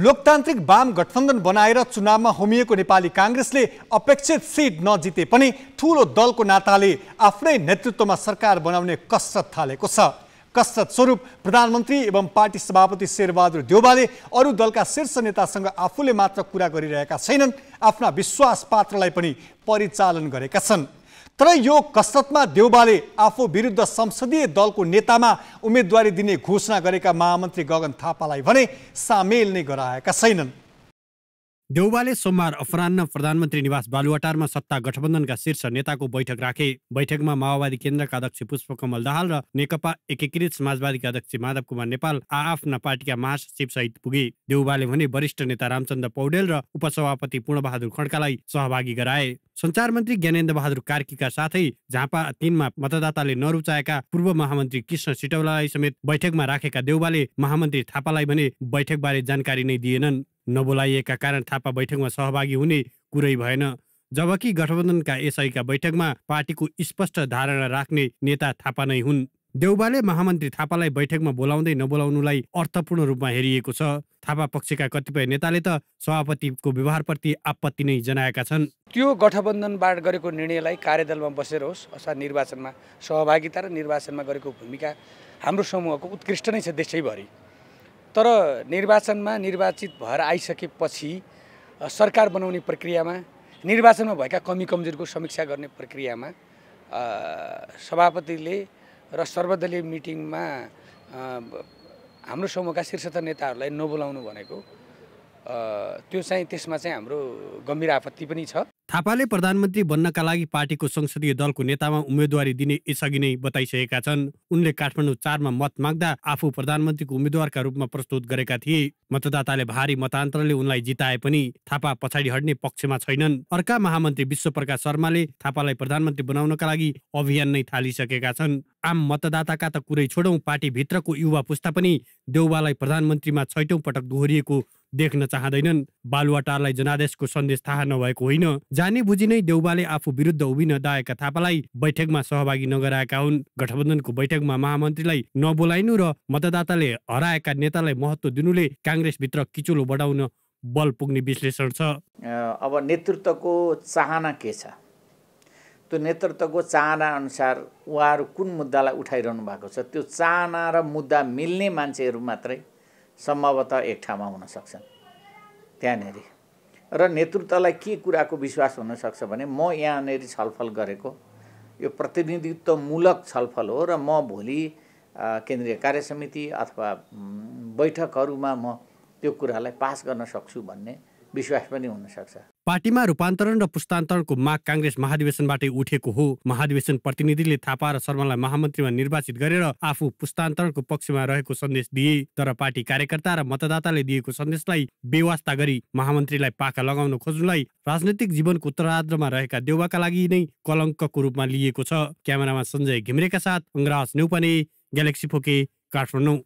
लोकतान्त्रिक वाम गठबन्धन बनाएर चुनावमा होमिएको नेपाली काङ्ग्रेसले अपेक्षित सिट नजिते पनि ठूलो दलको नाताले आफ्नै नेतृत्वमा सरकार बनाउने कसरत थालेको छ कसरत स्वरूप प्रधानमन्त्री एवं पार्टी सभापति शेरबहादुर देउबाले अरू दलका शीर्ष नेतासँग आफूले मात्र कुरा गरिरहेका छैनन् आफ्ना विश्वास पात्रलाई पनि परिचालन गरेका छन् तर यो कसरतमा देउबाले आफू विरुद्ध संसदीय दलको नेतामा उम्मेदवारी दिने घोषणा गरेका महामन्त्री गगन थापालाई भने सामेल नै गराएका छैनन् देउबाले सोमबार अपरान्न प्रधानमन्त्री निवास बालुवाटारमा सत्ता गठबन्धनका शीर्ष नेताको बैठक राखे बैठकमा माओवादी केन्द्रका अध्यक्ष पुष्पकमल दाहाल र नेकपा एकीकृत समाजवादीका अध्यक्ष माधव कुमार नेपाल आआफ्ना पार्टीका महासचिव सहित पुगे देउबाले भने वरिष्ठ नेता रामचन्द्र पौडेल र उपसभापति पूर्णबहादुर खड्कालाई सहभागी गराए सञ्चार मन्त्री ज्ञानेन्द्र बहादुर कार्कीका साथै झापा तिनमा मतदाताले नरुचाएका पूर्व महामन्त्री कृष्ण सिटौलालाई समेत बैठकमा राखेका देउबाले महामन्त्री थापालाई भने बैठकबारे जानकारी नै दिएनन् नबोलाइएका कारण थापा बैठकमा सहभागी हुने कुरै भएन जबकि गठबन्धनका एसआईका बैठकमा पार्टीको स्पष्ट धारणा राख्ने नेता थापा नै हुन् देउबाले महामन्त्री थापालाई बैठकमा बोलाउँदै नबोलाउनुलाई अर्थपूर्ण रूपमा हेरिएको छ थापा पक्षका कतिपय नेताले त सभापतिको व्यवहारप्रति आपत्ति नै जनाएका छन् त्यो गठबन्धनबाट गरेको निर्णयलाई कार्यदलमा बसेर होस् अथवा निर्वाचनमा सहभागिता र निर्वाचनमा गरेको भूमिका हाम्रो समूहको उत्कृष्ट नै छ देशैभरि तर निर्वाचनमा निर्वाचित भएर आइसकेपछि सरकार बनाउने प्रक्रियामा निर्वाचनमा भएका कमी कमजोरीको समीक्षा गर्ने प्रक्रियामा सभापतिले र सर्वदलीय मिटिङमा हाम्रो समूहका शीर्षस्थ नेताहरूलाई नबोलाउनु भनेको त्यो चाहिँ त्यसमा चाहिँ हाम्रो गम्भीर आपत्ति पनि छ थापाले प्रधानमन्त्री बन्नका लागि पार्टीको संसदीय दलको नेतामा उम्मेद्वारी दिने यसअघि नै बताइसकेका छन् उनले काठमाडौँ चारमा मत माग्दा आफू प्रधानमन्त्रीको उम्मेद्वारका रूपमा प्रस्तुत गरेका थिए मतदाताले भारी मतान्तरले उनलाई जिताए पनि थापा पछाडि हट्ने पक्षमा छैनन् अर्का महामन्त्री विश्वप्रकाश शर्माले थापालाई प्रधानमन्त्री बनाउनका लागि अभियान नै थालिसकेका छन् आम मतदाताका त कुरै छोडौँ पार्टीभित्रको युवा पुस्ता पनि देउबालाई प्रधानमन्त्रीमा छैटौँ पटक दोहोरिएको देख्न चाहँदैनन् बालुवाटारलाई जनादेशको सन्देश थाहा नभएको होइन जाने बुझी नै देउबाले आफू विरुद्ध उभिन दाएका थापालाई बैठकमा सहभागी नगराएका हुन् गठबन्धनको बैठकमा महामन्त्रीलाई नबोलाइनु र मतदाताले हराएका नेतालाई महत्त्व दिनुले काङ्ग्रेसभित्र किचोलो बढाउन बल पुग्ने विश्लेषण छ अब नेतृत्वको चाहना के छ त्यो नेतृत्वको चाहना अनुसार उहाँहरू कुन मुद्दालाई उठाइरहनु भएको छ त्यो चाहना र मुद्दा मिल्ने मान्छेहरू मात्रै सम्भवतः एक ठाउँमा हुन सक्छन् त्यहाँनिर र नेतृत्वलाई के कुराको विश्वास हुनसक्छ भने म यहाँनिर छलफल गरेको यो प्रतिनिधित्वमूलक छलफल हो र म भोलि केन्द्रीय कार्य समिति अथवा बैठकहरूमा म त्यो कुरालाई पास गर्न सक्छु भन्ने विश्वास पनि हुनसक्छ पार्टीमा रूपान्तरण र पुस्तान्तरणको माग काङ्ग्रेस महाधिवेशनबाटै उठेको हो महाधिवेशन प्रतिनिधिले थापा र शर्मालाई महामन्त्रीमा निर्वाचित गरेर आफू पुस्तान्तरणको पक्षमा रहेको सन्देश दिए तर पार्टी कार्यकर्ता र मतदाताले दिएको सन्देशलाई बेवास्ता गरी महामन्त्रीलाई पाका लगाउन खोज्नुलाई राजनैतिक जीवनको उत्तराद्रमा रहेका देउवाका लागि नै कलङ्कको रूपमा लिएको छ क्यामेरामा सञ्जय घिमरेका साथ अङ्ग्राज न्यौपाने ग्यालेक्सी फोके काठमाडौँ